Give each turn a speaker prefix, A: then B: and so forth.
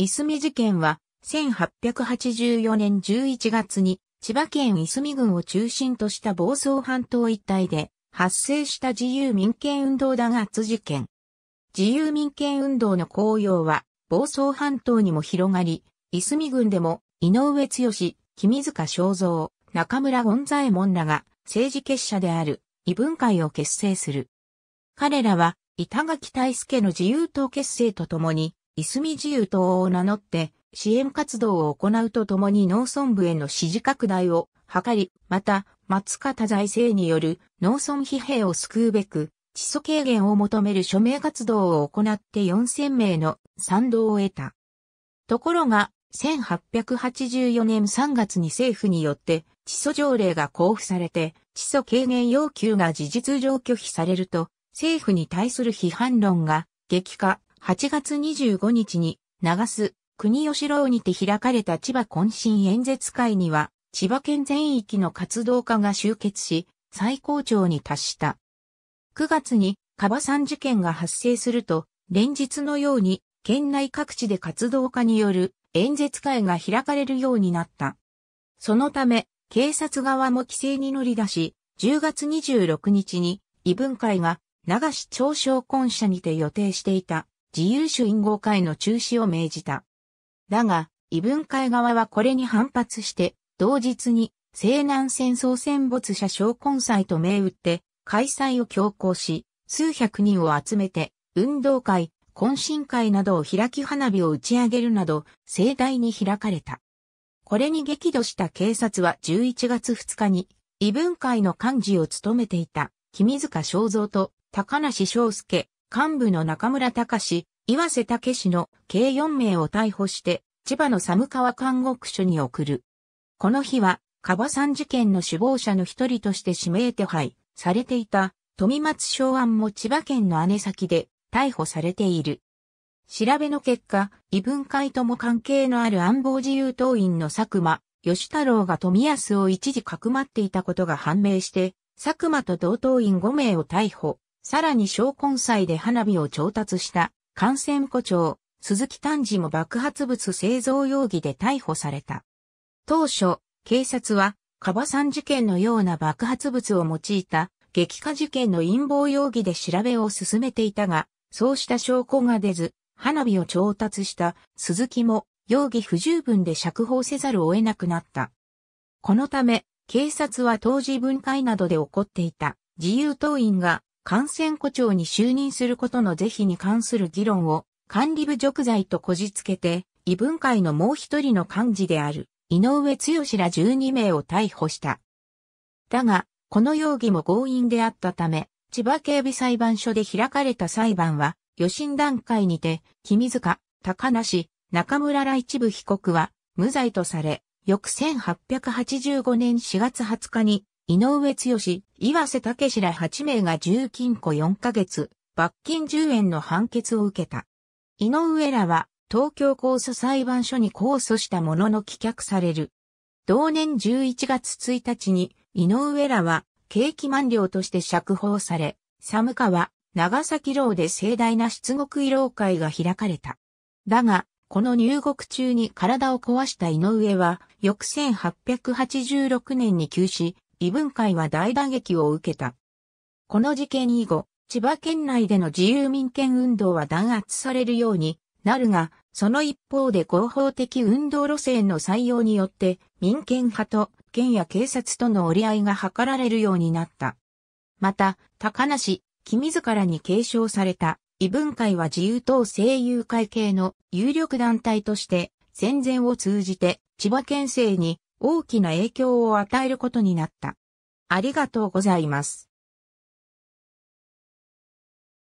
A: いすみ事件は、1884年11月に、千葉県いすみ郡を中心とした房総半島一帯で、発生した自由民権運動弾圧事件。自由民権運動の効用は、房総半島にも広がり、いすみ郡でも、井上剛、君塚正三、中村権左衛門らが、政治結社である、異文会を結成する。彼らは、板垣大助の自由党結成とともに、いすみ自由党を名乗って支援活動を行うとともに農村部への支持拡大を図り、また、松方財政による農村疲弊を救うべく、地租軽減を求める署名活動を行って4000名の賛同を得た。ところが、1884年3月に政府によって、地租条例が交付されて、地租軽減要求が事実上拒否されると、政府に対する批判論が激化、8月25日に、長須、国吉郎にて開かれた千葉懇親演説会には、千葉県全域の活動家が集結し、最高潮に達した。9月に、カバん事件が発生すると、連日のように、県内各地で活動家による演説会が開かれるようになった。そのため、警察側も規制に乗り出し、10月26日に、異文会が、流し長小婚社にて予定していた自由主因合会の中止を命じた。だが、異文会側はこれに反発して、同日に西南戦争戦没者小根祭と銘打って、開催を強行し、数百人を集めて、運動会、懇親会などを開き花火を打ち上げるなど、盛大に開かれた。これに激怒した警察は11月2日に、異文会の幹事を務めていた、君塚正蔵と高梨翔介、幹部の中村隆岩瀬武氏の計4名を逮捕して、千葉の寒川監獄署に送る。この日は、カバさん事件の首謀者の一人として指名手配されていた富松昭安も千葉県の姉崎で逮捕されている。調べの結果、異文会とも関係のある安保自由党員の佐久間、吉太郎が富安を一時かくまっていたことが判明して、佐久間と同党員5名を逮捕、さらに小根祭で花火を調達した感染誇張、鈴木丹治も爆発物製造容疑で逮捕された。当初、警察は、カバさん事件のような爆発物を用いた激化事件の陰謀容疑で調べを進めていたが、そうした証拠が出ず、花火を調達した鈴木も容疑不十分で釈放せざるを得なくなった。このため、警察は当時分解などで起こっていた自由党員が感染庫長に就任することの是非に関する議論を管理部直在とこじつけて、異文会のもう一人の幹事である井上剛ら12名を逮捕した。だが、この容疑も強引であったため、千葉警備裁判所で開かれた裁判は、予審段階にて、君塚、高梨、中村ら一部被告は、無罪とされ、翌1885年4月20日に、井上剛、岩瀬武志ら8名が重金庫4ヶ月、罰金10円の判決を受けた。井上らは東京高訴裁判所に控訴したものの棄却される。同年11月1日に井上らは刑期満了として釈放され、寒川、長崎牢で盛大な出国慰労会が開かれた。だが、この入国中に体を壊した井上は、翌1886年に急死、異文会は大打撃を受けた。この事件以後、千葉県内での自由民権運動は弾圧されるようになるが、その一方で合法的運動路線の採用によって民権派と県や警察との折り合いが図られるようになった。また、高梨、君自らに継承された異文会は自由党声優会系の有力団体として戦前を通じて千葉県政に大きな影響を与えることになった。ありがとうございます。